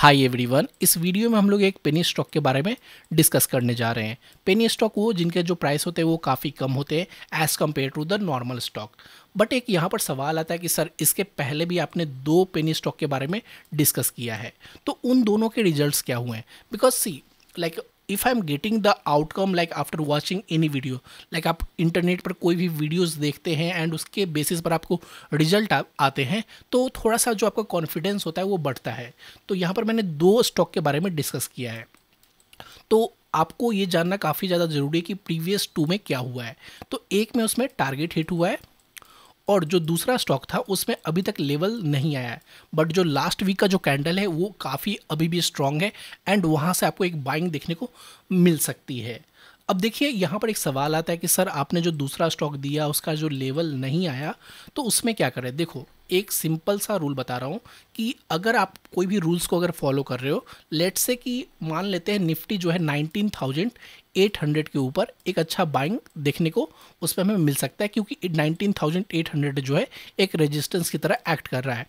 hi everyone इस video में हम लोग एक पेनी स्टॉक के बारे में डिस्कस करने जा रहे हैं पेनी स्टॉक वो जिनके जो प्राइस होते हैं वो काफ़ी कम होते हैं as compared to the normal stock but एक यहाँ पर सवाल आता है कि सर इसके पहले भी आपने दो पेनी स्टॉक के बारे में डिस्कस किया है तो उन दोनों के रिजल्ट क्या हुए हैं because see like like, if I am getting the outcome like after watching any video like आप इंटरनेट पर कोई भी वीडियोज़ देखते हैं एंड उसके बेसिस पर आपको रिजल्ट आते हैं तो थोड़ा सा जो आपका कॉन्फिडेंस होता है वो बढ़ता है तो यहाँ पर मैंने दो स्टॉक के बारे में डिस्कस किया है तो आपको ये जानना काफ़ी ज़्यादा ज़रूरी है कि प्रीवियस टू में क्या हुआ है तो एक में उसमें टारगेट हिट हुआ है और जो दूसरा स्टॉक था उसमें अभी तक लेवल नहीं आया है बट जो लास्ट वीक का जो कैंडल है वो काफ़ी अभी भी स्ट्रांग है एंड वहाँ से आपको एक बाइंग देखने को मिल सकती है अब देखिए यहाँ पर एक सवाल आता है कि सर आपने जो दूसरा स्टॉक दिया उसका जो लेवल नहीं आया तो उसमें क्या करें देखो एक सिंपल सा रूल बता रहा हूँ कि अगर आप कोई भी रूल्स को अगर फॉलो कर रहे हो लेट से कि मान लेते हैं निफ्टी जो है नाइनटीन थाउजेंड एट हंड्रेड के ऊपर एक अच्छा बाइंग देखने को उस पर हमें मिल सकता है क्योंकि नाइनटीन थाउजेंड एट हंड्रेड जो है एक रेजिस्टेंस की तरह एक्ट कर रहा है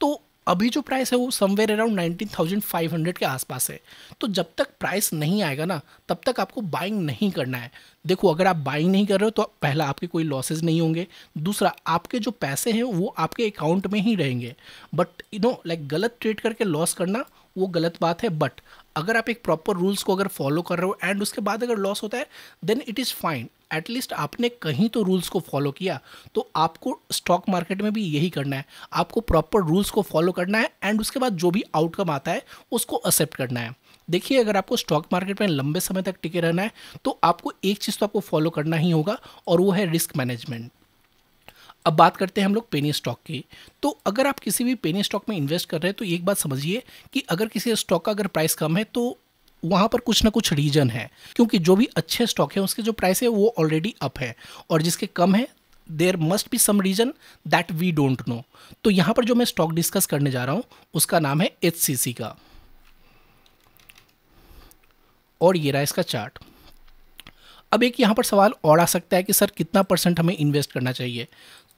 तो अभी जो प्राइस है वो somewhere around nineteen thousand five hundred के आसपास है तो जब तक प्राइस नहीं आएगा ना तब तक आपको बाइंग नहीं करना है देखो अगर आप बाइंग नहीं कर रहे हो तो पहला आपके कोई लॉसेज नहीं होंगे दूसरा आपके जो पैसे हैं वो आपके अकाउंट में ही रहेंगे बट यू नो लाइक गलत ट्रेड करके लॉस करना वो गलत बात है बट अगर आप एक प्रॉपर रूल्स को अगर फॉलो कर रहे हो एंड उसके बाद अगर लॉस होता है then it is fine at least आपने कहीं तो रूल्स को फॉलो किया तो आपको स्टॉक मार्केट में भी यही करना है आपको प्रॉपर रूल्स को फॉलो करना है एंड उसके बाद जो भी आउटकम आता है उसको एक्सेप्ट करना है देखिए अगर आपको स्टॉक मार्केट में लंबे समय तक टिके रहना है तो आपको एक चीज़ तो आपको फॉलो करना ही होगा और वो है रिस्क मैनेजमेंट अब बात करते हैं हम लोग पेनी स्टॉक की तो अगर आप किसी भी पेनी स्टॉक में इन्वेस्ट कर रहे हैं तो एक बात समझिए कि अगर किसी स्टॉक का अगर प्राइस कम है तो वहाँ पर कुछ ना कुछ रीजन है क्योंकि जो भी अच्छे स्टॉक है उसके जो प्राइस है वो ऑलरेडी अप है और जिसके कम है there must be some reason that we don't know तो यहाँ पर जो मैं स्टॉक डिस्कस करने जा रहा हूँ उसका नाम है एच का और ये रहा इसका चार्ट अब एक यहाँ पर सवाल और आ सकता है कि सर कितना परसेंट हमें इन्वेस्ट करना चाहिए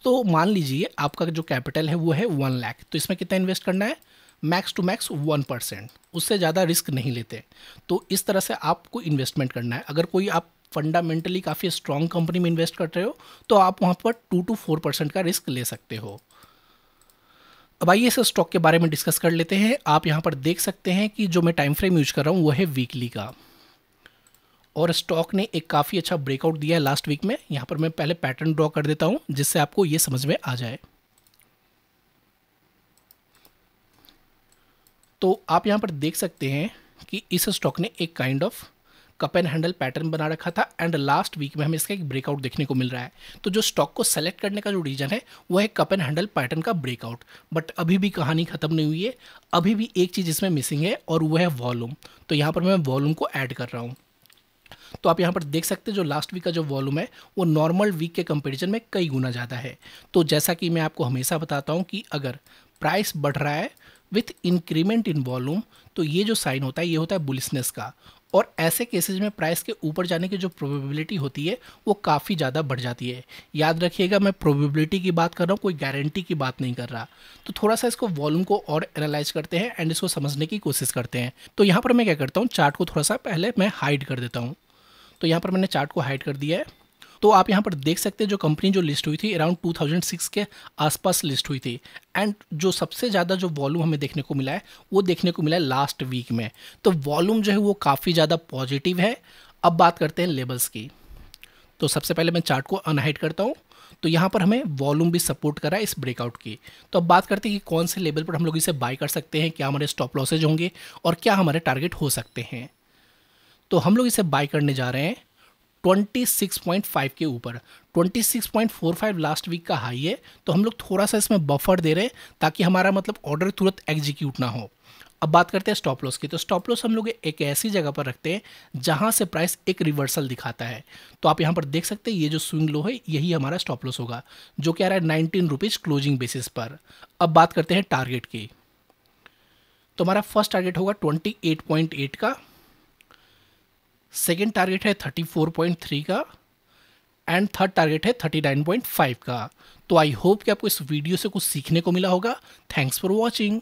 तो मान लीजिए आपका जो कैपिटल है वो है वन लाख तो इसमें कितना इन्वेस्ट करना है max to max one percent उससे ज़्यादा रिस्क नहीं लेते तो इस तरह से आपको इन्वेस्टमेंट करना है अगर कोई आप फंडामेंटली काफ़ी स्ट्रॉन्ग कंपनी में इन्वेस्ट कर रहे हो तो आप वहाँ पर टू टू फोर परसेंट का रिस्क ले सकते हो अब आइए इस स्टॉक के बारे में डिस्कस कर लेते हैं आप यहाँ पर देख सकते हैं कि जो मैं टाइम फ्रेम यूज कर रहा हूँ वो है वीकली का और स्टॉक ने एक काफ़ी अच्छा ब्रेकआउट दिया है लास्ट वीक में यहाँ पर मैं पहले पैटर्न ड्रॉ कर देता हूँ जिससे आपको ये समझ में आ जाए तो आप यहाँ पर देख सकते हैं कि इस स्टॉक ने एक kind of cup and handle pattern बना रखा था एंड लास्ट वीक में हमें इसका एक ब्रेकआउट देखने को मिल रहा है तो जो स्टॉक को सेलेक्ट करने का जो रीजन है वो है कप एंड हैंडल पैटर्न का ब्रेकआउट बट अभी भी कहानी खत्म नहीं हुई है अभी भी एक चीज़ इसमें मिसिंग है और वो है वॉल्यूम तो यहाँ पर मैं वॉल्यूम को ऐड कर रहा हूँ तो आप यहाँ पर देख सकते हैं जो लास्ट वीक का जो वॉल्यूम है वो नॉर्मल वीक के कंपैरिजन में कई गुना ज़्यादा है तो जैसा कि मैं आपको हमेशा बताता हूँ कि अगर प्राइस बढ़ रहा है विथ इंक्रीमेंट इन वॉल्यूम तो ये जो साइन होता है ये होता है बुलिसनेस का और ऐसे केसेस में प्राइस के ऊपर जाने की जो प्रोबेबिलिटी होती है वो काफ़ी ज़्यादा बढ़ जाती है याद रखिएगा मैं प्रोबेबिलिटी की बात कर रहा हूँ कोई गारंटी की बात नहीं कर रहा तो थोड़ा सा इसको वॉल्यूम को और एनालाइज करते हैं एंड इसको समझने की कोशिश करते हैं तो यहाँ पर मैं क्या करता हूँ चार्ट को थोड़ा सा पहले मैं हाइड कर देता हूँ तो यहाँ पर मैंने चार्ट को हाइड कर दिया है तो आप यहाँ पर देख सकते हैं जो कंपनी जो लिस्ट हुई थी अराउंड 2006 के आसपास लिस्ट हुई थी एंड जो सबसे ज़्यादा जो वॉल्यूम हमें देखने को मिला है वो देखने को मिला है लास्ट वीक में तो वॉल्यूम जो है वो काफ़ी ज़्यादा पॉजिटिव है अब बात करते हैं लेबल्स की तो सबसे पहले मैं चार्ट को अनहाइड करता हूँ तो यहाँ पर हमें वॉल्यूम भी सपोर्ट करा इस ब्रेकआउट की तो अब बात करते हैं कि कौन से लेवल पर हम लोग इसे बाय कर सकते हैं क्या हमारे स्टॉप लॉसेज होंगे और क्या हमारे टारगेट हो सकते हैं तो हम लोग इसे बाय करने जा रहे हैं 26.5 के ऊपर 26.45 लास्ट वीक का हाई है तो हम लोग थोड़ा सा इसमें बफर दे रहे हैं ताकि हमारा मतलब ऑर्डर तुरंत एग्जीक्यूट ना हो अब बात करते हैं स्टॉप लॉस की तो स्टॉप लॉस हम लोग एक ऐसी जगह पर रखते हैं जहाँ से प्राइस एक रिवर्सल दिखाता है तो आप यहाँ पर देख सकते हैं ये जो स्विंग लो है यही हमारा स्टॉप लॉस होगा जो कि आ रहा है नाइनटीन रुपीज़ क्लोजिंग बेसिस पर अब बात करते हैं टारगेट की तो हमारा फर्स्ट टारगेट होगा ट्वेंटी एट पॉइंट एट का सेकेंड टारगेट है थर्टी फोर पॉइंट थ्री का एंड थर्ड टारगेट है थर्टी नाइन पॉइंट फाइव का तो आई होप कि आपको इस वीडियो से कुछ सीखने को मिला होगा थैंक्स फॉर वॉचिंग